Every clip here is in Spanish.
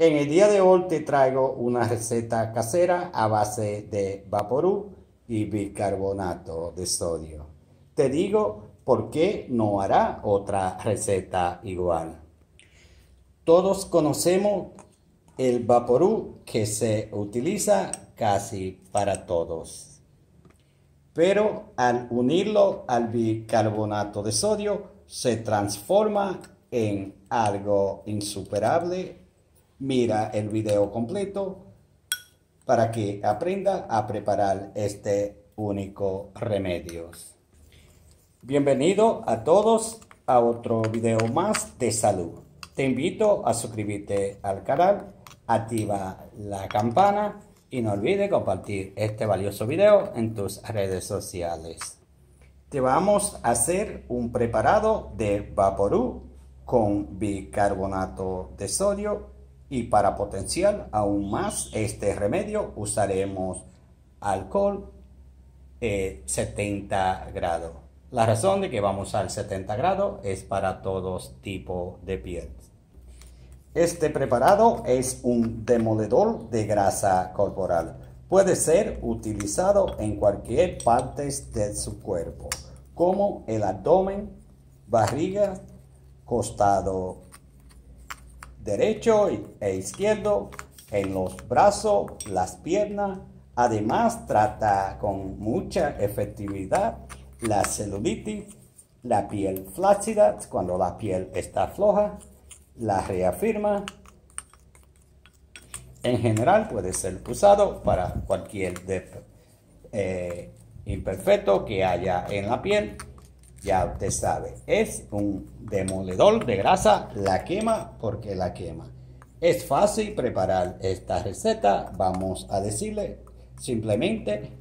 En el día de hoy te traigo una receta casera a base de vaporú y bicarbonato de sodio. Te digo por qué no hará otra receta igual. Todos conocemos el vaporú que se utiliza casi para todos. Pero al unirlo al bicarbonato de sodio se transforma en algo insuperable mira el video completo para que aprenda a preparar este único remedio. Bienvenido a todos a otro video más de salud. Te invito a suscribirte al canal, activa la campana y no olvides compartir este valioso video en tus redes sociales. Te vamos a hacer un preparado de vaporú con bicarbonato de sodio y para potenciar aún más este remedio usaremos alcohol 70 eh, grados. La razón de que vamos al 70 grados es para todos tipos de piel. Este preparado es un demoledor de grasa corporal. Puede ser utilizado en cualquier parte de su cuerpo, como el abdomen, barriga, costado derecho e izquierdo, en los brazos, las piernas. Además, trata con mucha efectividad la celulitis, la piel flácida, cuando la piel está floja, la reafirma. En general puede ser usado para cualquier eh, imperfecto que haya en la piel ya usted sabe, es un demoledor de grasa, la quema porque la quema. Es fácil preparar esta receta, vamos a decirle simplemente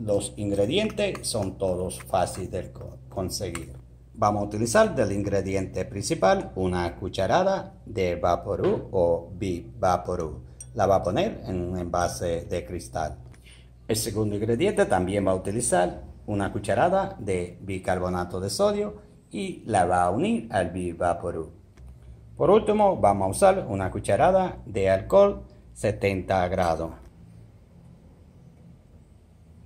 los ingredientes son todos fáciles de conseguir. Vamos a utilizar del ingrediente principal una cucharada de vaporú o bivaporú. La va a poner en un envase de cristal. El segundo ingrediente también va a utilizar una cucharada de bicarbonato de sodio y la va a unir al bivaporú. Por último, vamos a usar una cucharada de alcohol 70 grados.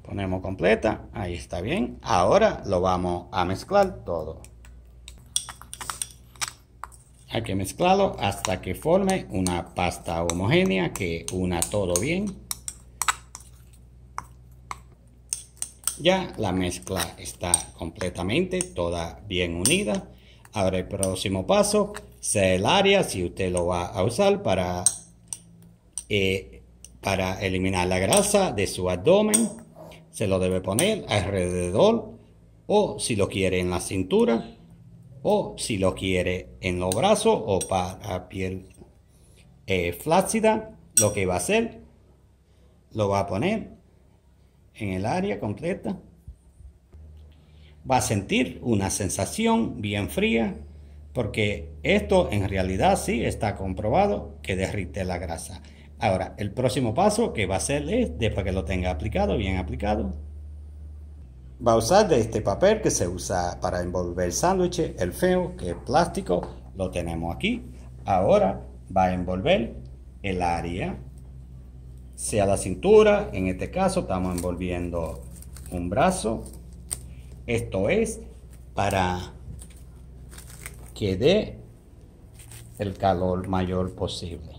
Ponemos completa, ahí está bien. Ahora lo vamos a mezclar todo. Hay que mezclarlo hasta que forme una pasta homogénea que una todo bien. Ya la mezcla está completamente toda bien unida. Ahora el próximo paso, sea el área, si usted lo va a usar para, eh, para eliminar la grasa de su abdomen, se lo debe poner alrededor o si lo quiere en la cintura o si lo quiere en los brazos o para piel eh, flácida, lo que va a hacer, lo va a poner en el área completa. va a sentir una sensación bien fría, porque esto en realidad sí está comprobado que derrite la grasa. Ahora, el próximo paso que va a hacer es, después que lo tenga aplicado, bien aplicado, va a usar de este papel que se usa para envolver sándwich, el feo, que es plástico, lo tenemos aquí. Ahora va a envolver el área sea la cintura, en este caso estamos envolviendo un brazo. Esto es para que dé el calor mayor posible.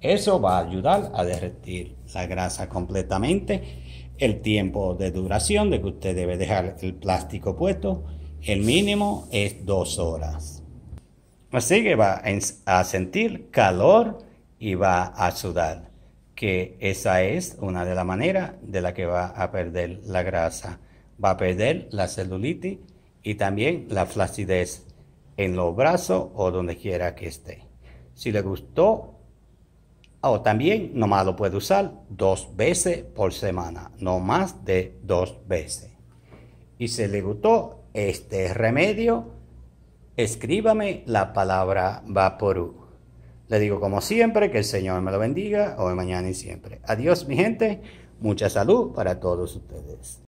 Eso va a ayudar a derretir la grasa completamente. El tiempo de duración de que usted debe dejar el plástico puesto, el mínimo es dos horas. Así que va a sentir calor y va a sudar que esa es una de las maneras de la que va a perder la grasa. Va a perder la celulitis y también la flacidez en los brazos o donde quiera que esté. Si le gustó, o también nomás lo puede usar dos veces por semana, no más de dos veces. Y si le gustó este remedio, escríbame la palabra vaporú. Le digo como siempre, que el Señor me lo bendiga hoy, mañana y siempre. Adiós mi gente, mucha salud para todos ustedes.